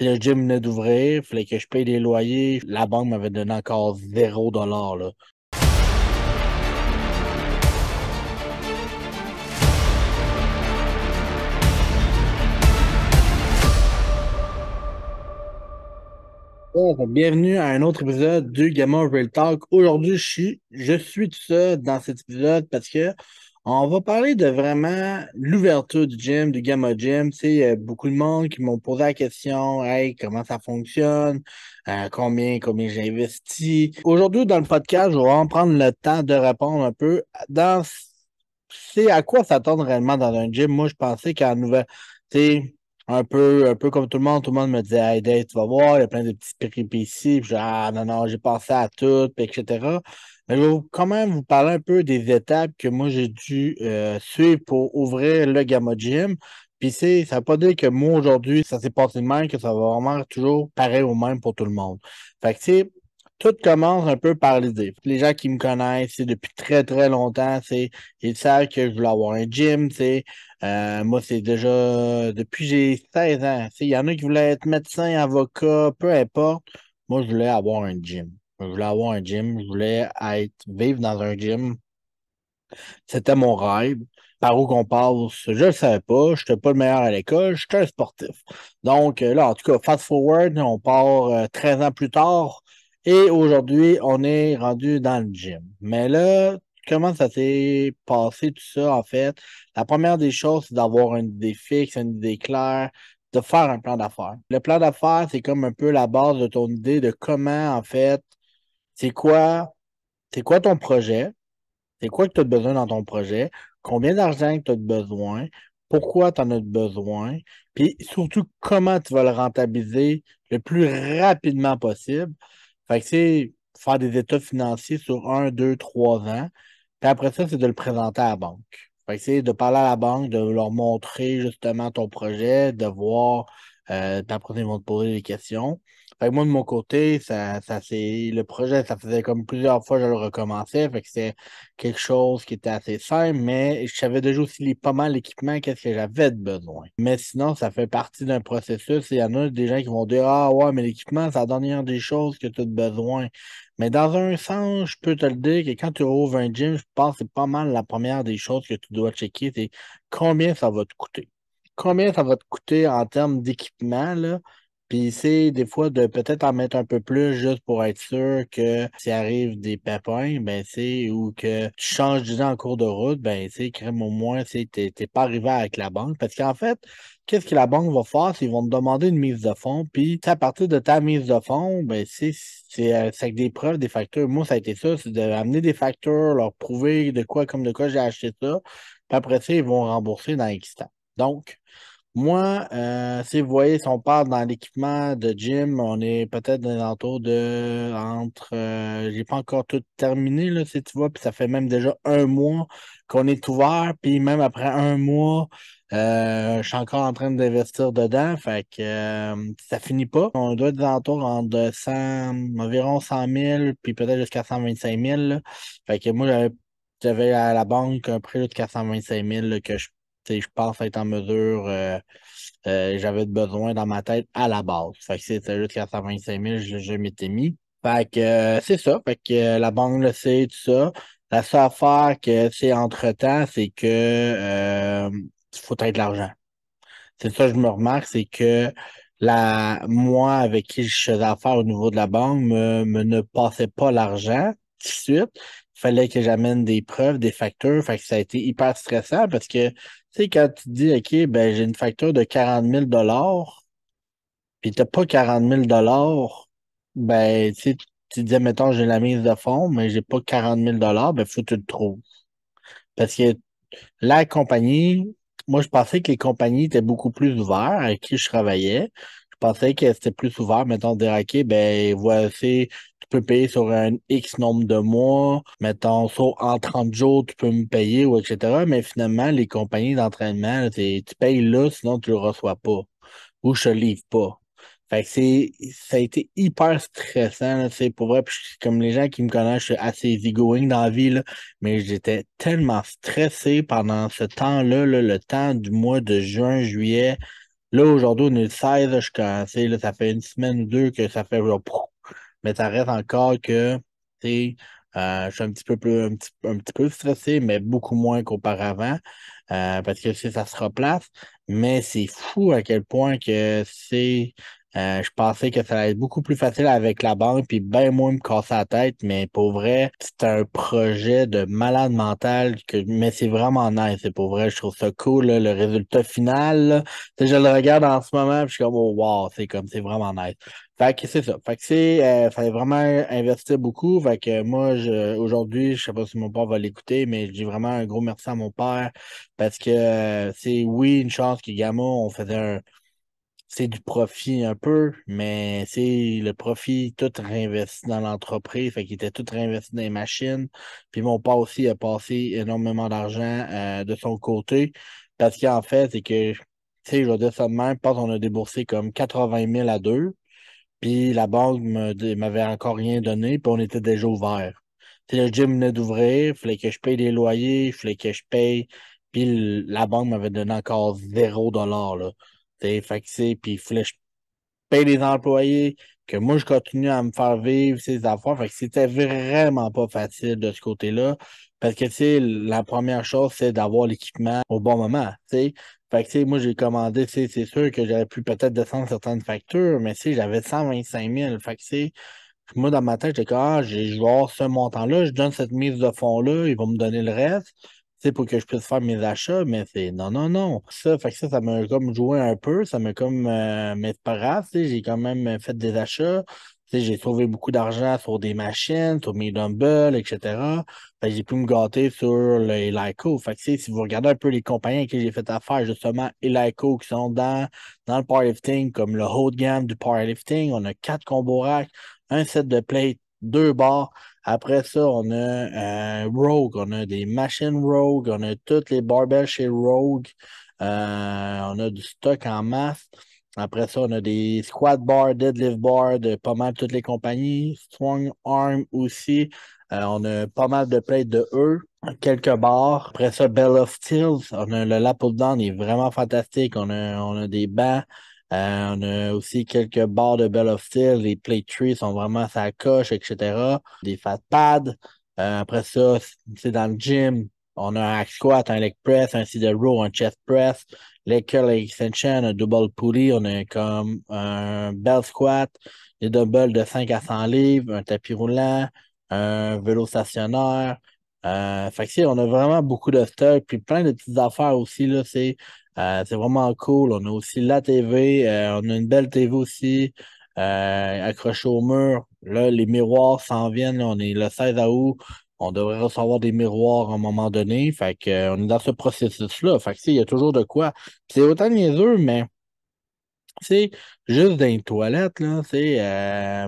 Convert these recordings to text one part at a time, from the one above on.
le gym venait d'ouvrir, il fallait que je paye des loyers. La banque m'avait donné encore 0 là. Bienvenue à un autre épisode du Gamma Real Talk. Aujourd'hui, je suis, je suis tout seul dans cet épisode parce que on va parler de vraiment l'ouverture du gym, du Gamma Gym. a beaucoup de monde qui m'ont posé la question Hey, comment ça fonctionne euh, Combien, combien j'ai investi Aujourd'hui, dans le podcast, je vais en prendre le temps de répondre un peu dans c'est à quoi s'attendre réellement dans un gym. Moi, je pensais qu'en nouvelle, sais, un peu, un peu comme tout le monde, tout le monde me disait Hey Dave, tu vas voir, il y a plein de petits péripéties, ici. ah non, non, j'ai pensé à tout, etc. Je vais quand même vous parler un peu des étapes que moi j'ai dû euh, suivre pour ouvrir le Gamma Gym. Puis c'est, ça veut pas dire que moi aujourd'hui, ça s'est passé de même, que ça va vraiment toujours pareil au même pour tout le monde. Fait que c'est, tout commence un peu par l'idée. Les gens qui me connaissent, depuis très très longtemps, c'est, ils savent que je voulais avoir un gym, euh, moi c'est déjà, depuis j'ai 16 ans, il y en a qui voulaient être médecin, avocat, peu importe. Moi, je voulais avoir un gym. Je voulais avoir un gym. Je voulais être, vivre dans un gym. C'était mon rêve. Par où qu'on passe, je ne le savais pas. Je n'étais pas le meilleur à l'école. J'étais un sportif. Donc euh, là, en tout cas, fast forward, on part 13 euh, ans plus tard. Et aujourd'hui, on est rendu dans le gym. Mais là, comment ça s'est passé tout ça, en fait? La première des choses, c'est d'avoir une idée fixe, une idée claire, de faire un plan d'affaires. Le plan d'affaires, c'est comme un peu la base de ton idée de comment, en fait, c'est quoi, c'est quoi ton projet? C'est quoi que tu as besoin dans ton projet? Combien d'argent tu as besoin? Pourquoi tu en as besoin? Puis surtout, comment tu vas le rentabiliser le plus rapidement possible? Fait que c'est faire des états financiers sur un, deux, trois ans. Puis après ça, c'est de le présenter à la banque. Fait que c'est de parler à la banque, de leur montrer justement ton projet, de voir, euh, après, ils vont te poser des questions moi, de mon côté, ça, c'est le projet, ça faisait comme plusieurs fois que je le recommençais. Fait que c'était quelque chose qui était assez simple, mais je savais déjà aussi pas mal l'équipement, qu'est-ce que j'avais de besoin. Mais sinon, ça fait partie d'un processus. Il y en a des gens qui vont dire Ah ouais, mais l'équipement, ça la dernière des choses que tu as besoin. Mais dans un sens, je peux te le dire que quand tu ouvres un gym, je pense que c'est pas mal la première des choses que tu dois checker, c'est combien ça va te coûter. Combien ça va te coûter en termes d'équipement, là? Puis c'est des fois de peut-être en mettre un peu plus juste pour être sûr que s'il arrive des pépins, ben ou que tu changes d'idée en cours de route, ben c'est crème au moins, tu n'es pas arrivé avec la banque. Parce qu'en fait, qu'est-ce que la banque va faire? Ils vont te demander une mise de fonds, puis à partir de ta mise de fonds, ben euh, c'est avec des preuves, des factures. Moi, ça a été ça, c'est d'amener des factures, leur prouver de quoi comme de quoi j'ai acheté ça. Puis après ça, ils vont rembourser dans X Donc, moi, euh, si vous voyez, si on parle dans l'équipement de gym, on est peut-être dans l'entour de entre euh, j'ai pas encore tout terminé, là, si tu vois, puis ça fait même déjà un mois qu'on est ouvert, puis même après un mois, euh, je suis encore en train d'investir dedans, fait que ça finit pas. On doit être dans l'entour entre 100, environ 100 000, puis peut-être jusqu'à 125 000, Fait que moi, j'avais à la banque un prêt de 425 000 que je je pense être en mesure, euh, euh, j'avais besoin dans ma tête à la base. Fait que c'était juste 425 000, je, m'étais mis. Fait que euh, c'est ça. Fait que euh, la banque le sait, tout ça. La seule affaire que c'est entre-temps, c'est que il faut être l'argent. C'est ça que je me remarque, c'est que la, moi, avec qui je faisais affaire au niveau de la banque, me, me ne passait pas l'argent tout de suite fallait que j'amène des preuves, des factures. ça a été hyper stressant parce que, tu sais, quand tu dis, OK, ben, j'ai une facture de 40 000 puis t'as pas 40 000 ben, tu te tu mettons, j'ai la mise de fonds, mais j'ai pas 40 000 ben, faut que tu le trouves. Parce que la compagnie, moi, je pensais que les compagnies étaient beaucoup plus ouvertes avec qui je travaillais pensais que c'était plus ouvert, mettons, de ben, voici, tu peux payer sur un X nombre de mois, mettons, sur en 30 jours, tu peux me payer, ou etc. Mais finalement, les compagnies d'entraînement, tu payes là, sinon tu le reçois pas, ou je te livre pas. Fait ça a été hyper stressant, c'est pour vrai. comme les gens qui me connaissent, je suis assez easygoing dans la vie, mais j'étais tellement stressé pendant ce temps là, le temps du mois de juin, juillet, Là, aujourd'hui, on est le 16, je suis là, ça fait une semaine ou deux que ça fait genre, mais ça reste encore que euh, je suis un petit peu plus un petit, peu stressé, mais beaucoup moins qu'auparavant. Euh, parce que ça se replace, mais c'est fou à quel point que c'est euh, je pensais que ça allait être beaucoup plus facile avec la banque, puis bien moins me casser la tête, mais pour vrai, c'est un projet de malade mental, que, mais c'est vraiment nice, c'est pour vrai, je trouve ça cool, le résultat final. Je le regarde en ce moment, puis je suis comme, oh, wow, c'est comme, c'est vraiment nice. Fait que c'est ça. Fait que c'est, euh, a vraiment investi beaucoup. Fait que moi, je, aujourd'hui, je sais pas si mon père va l'écouter, mais je dis vraiment un gros merci à mon père parce que euh, c'est, oui, une chance que Gamma, on faisait un, c'est du profit un peu, mais c'est le profit tout réinvesti dans l'entreprise, fait qu'il était tout réinvesti dans les machines. Puis mon père aussi a passé énormément d'argent euh, de son côté, parce qu'en fait, c'est que, tu sais, je vais dire ça de même, parce qu'on a déboursé comme 80 000 à deux, puis la banque m'avait encore rien donné, puis on était déjà ouvert. c'est le gym venait d'ouvrir, il fallait que je paye les loyers, il fallait que je paye, puis la banque m'avait donné encore zéro dollar, là puis il fallait que je paye les employés, que moi je continue à me faire vivre ces affaires. Fait que c'était vraiment pas facile de ce côté-là. Parce que la première chose, c'est d'avoir l'équipement au bon moment. Fait que moi j'ai commandé, c'est sûr que j'aurais pu peut-être descendre certaines factures, mais si j'avais 125 000. Fait que moi dans ma tête, j'étais comme ah, je vais avoir ce montant-là, je donne cette mise de fonds-là, ils vont me donner le reste pour que je puisse faire mes achats, mais c'est non, non, non. Ça, fait que ça, m'a comme joué un peu, ça m'a comme. Euh, j'ai quand même fait des achats. J'ai sauvé beaucoup d'argent sur des machines, sur mes dumbbells, etc. J'ai pu me gâter sur les Lyco. si vous regardez un peu les compagnies avec j'ai fait affaire, justement, Elico qui sont dans, dans le powerlifting, comme le haut de gamme du powerlifting, on a quatre combo racks, un set de plate, deux bars. Après ça, on a euh, Rogue, on a des machines Rogue, on a toutes les barbells chez Rogue. Euh, on a du stock en masse. Après ça, on a des squat bars, deadlift bars de pas mal toutes les compagnies. Strong Arm aussi. Euh, on a pas mal de plates de eux, quelques bars. Après ça, Bell of Steels. On a le lap down, il est vraiment fantastique. On a, on a des bancs. Euh, on a aussi quelques bars de Bell of Steel. Les Play Trees sont vraiment sa coche, etc. Des Fat Pads. Euh, après ça, c'est dans le gym. On a un hack squat, un leg press, un cider row, un chest press, leg curl extension, un double pulley, on a comme un bell squat, des doubles de 5 à 100 livres, un tapis roulant, un vélo stationnaire. Euh, fait que on a vraiment beaucoup de stock, puis plein de petites affaires aussi, là, c'est euh, c'est vraiment cool. On a aussi la TV. Euh, on a une belle TV aussi euh, accrochée au mur. Là, les miroirs s'en viennent. on est le 16 août. On devrait recevoir des miroirs à un moment donné. Fait que, euh, on est dans ce processus-là. Fait que, il y a toujours de quoi. C'est autant niaiseux, mais c'est juste dans les toilettes. Là, c'est,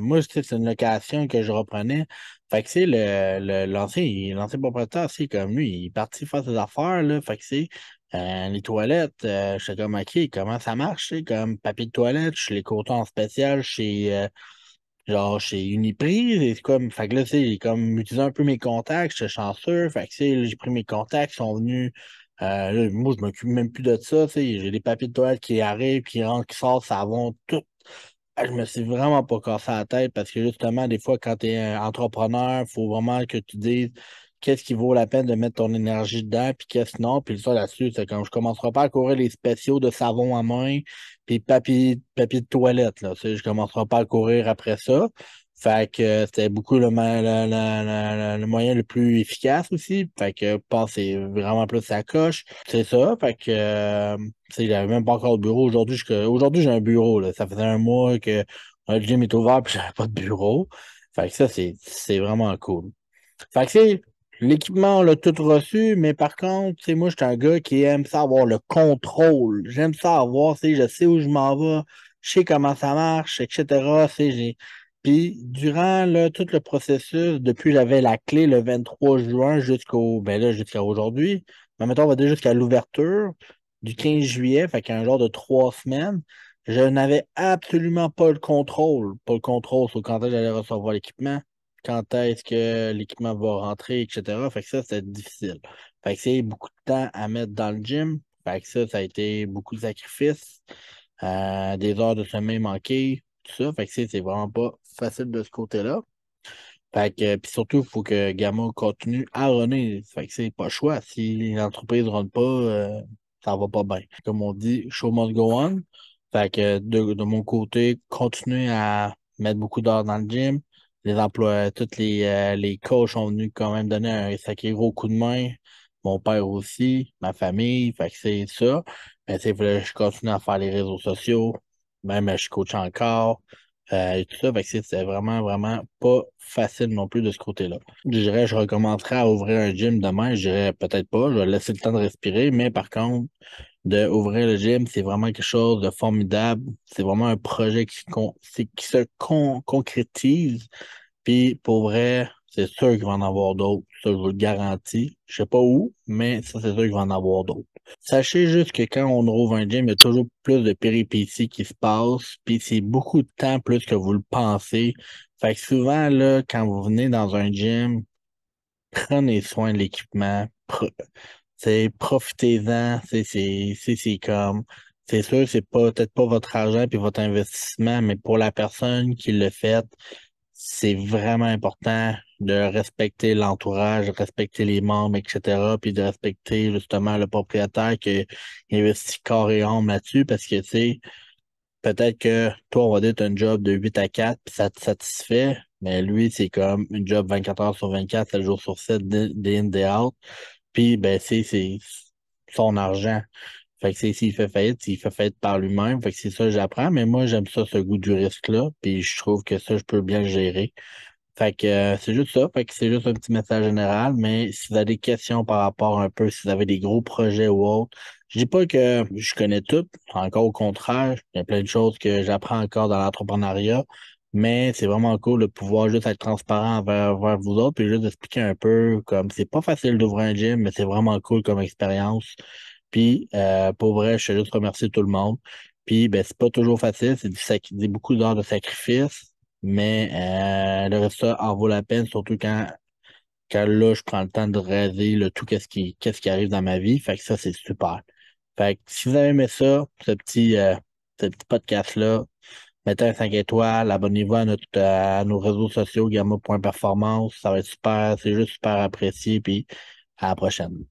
moi, c'est une location que je reprenais. Fait que c'est le, l'ancien, propriétaire, c'est comme lui, il est parti faire ses affaires, là. Fait que c'est, euh, les toilettes, euh, je suis comme, OK, comment ça marche? Comme papier de toilette, je les cotons spécial, chez, Uniprise, euh, genre, chez Uniprix. Et comme, fait que là, j'ai comme utilisé un peu mes contacts, j'étais chanceux. j'ai pris mes contacts, ils sont venus. moi, je m'occupe même plus de ça. J'ai des papiers de toilette qui arrivent, qui rentrent, qui sortent, savon, tout. Ah, je me suis vraiment pas cassé la tête parce que justement, des fois, quand tu es entrepreneur, il faut vraiment que tu dises qu'est-ce qui vaut la peine de mettre ton énergie dedans, puis qu'est-ce non. Puis ça, là-dessus, c'est quand je commencerai pas à courir les spéciaux de savon à main, puis papier, papier de toilette. Là, je commencerai pas à courir après ça. Fait que c'était beaucoup le, moyen le plus efficace aussi. Fait que pas c'est vraiment plus ça coche. C'est ça. Fait que euh, il même pas encore de bureau. Aujourd'hui, aujourd'hui j'ai un bureau. Là. Ça faisait un mois que le gym est ouvert et j'avais pas de bureau. Fait que ça, c'est vraiment cool. Fait que c'est L'équipement, on l'a tout reçu, mais par contre, moi, je suis un gars qui aime ça avoir le contrôle. J'aime ça avoir, je sais où je m'en vais, je sais comment ça marche, etc. Puis, durant tout le processus, depuis j'avais la clé le 23 juin jusqu'au, ben là, jusqu'à aujourd'hui, ben, mais maintenant on va dire jusqu'à l'ouverture du 15 juillet, fait qu'un genre de trois semaines, je n'avais absolument pas le contrôle, pas le contrôle sur quand j'allais recevoir l'équipement quand est-ce que l'équipement va rentrer, etc. Fait que ça, c'est difficile. Fait que c'est beaucoup de temps à mettre dans le gym. Fait que ça, ça a été beaucoup de sacrifices, euh, des heures de sommeil manquées, tout ça. Fait que c'est vraiment pas facile de ce côté-là. Fait puis surtout, il faut que Gamma continue à runner. Fait que c'est pas le choix. Si l'entreprise ne runne pas, ça euh, ça va pas bien. Comme on dit, show must go on. Fait que de, de mon côté, continuer à mettre beaucoup d'heures dans le gym, les emplois, euh, tous euh, les, coachs ont venu quand même donner un sacré gros coup de main. Mon père aussi, ma famille, fait que c'est ça. Mais c'est je continue à faire les réseaux sociaux, même euh, je coach encore. et tout ça, fait que c'est vraiment, vraiment pas facile non plus de ce côté-là. Je dirais, je recommencerai à ouvrir un gym demain, je dirais peut-être pas, je vais laisser le temps de respirer, mais par contre, d'ouvrir le gym, c'est vraiment quelque chose de formidable. C'est vraiment un projet qui, qui se concrétise. Puis pour vrai, c'est sûr qu'il va en avoir d'autres. Ça, je vous le garantis. Je sais pas où, mais ça, c'est sûr qu'il va en avoir d'autres. Sachez juste que quand on ouvre un gym, il y a toujours plus de péripéties qui se passent, puis c'est beaucoup de temps plus que vous le pensez. Fait que souvent, là, quand vous venez dans un gym, prenez soin de l'équipement c'est profitez-en, c'est comme c'est sûr, c'est peut-être pas votre argent puis votre investissement, mais pour la personne qui le fait, c'est vraiment important de respecter l'entourage, respecter les membres, etc., puis de respecter justement le propriétaire qui investit corps et là-dessus, parce que, tu sais, peut-être que toi, on va dire, un job de 8 à 4, puis ça te satisfait, mais lui, c'est comme un job 24 heures sur 24, 7 jours sur 7, day in, day out. Puis, ben, c'est son argent. Fait que s'il fait faillite, il fait faillite par lui-même, fait que c'est ça que j'apprends. Mais moi, j'aime ça, ce goût du risque-là. Puis je trouve que ça, je peux bien le gérer. Fait que euh, c'est juste ça. Fait que c'est juste un petit message général. Mais si vous avez des questions par rapport un peu, si vous avez des gros projets ou autres, je dis pas que je connais tout. Encore au contraire, il y a plein de choses que j'apprends encore dans l'entrepreneuriat mais c'est vraiment cool de pouvoir juste être transparent envers, vous autres, et juste expliquer un peu comme c'est pas facile d'ouvrir un gym, mais c'est vraiment cool comme expérience. Puis euh, pour vrai, je veux juste remercier tout le monde. Puis ben, c'est pas toujours facile, c'est beaucoup d'heures de sacrifice, mais euh, le reste en vaut la peine, surtout quand là, je prends le temps de raser le tout, qu'est-ce qui, qu'est-ce qui arrive dans ma vie. Fait que ça, c'est super. Fait que si vous avez aimé ça, ce petit, euh, ce petit podcast-là, mettez un 5 étoiles, abonnez-vous à, notre, euh, à nos réseaux sociaux, gamma.performance. Ça va être super, c'est juste super apprécié. Puis à la prochaine.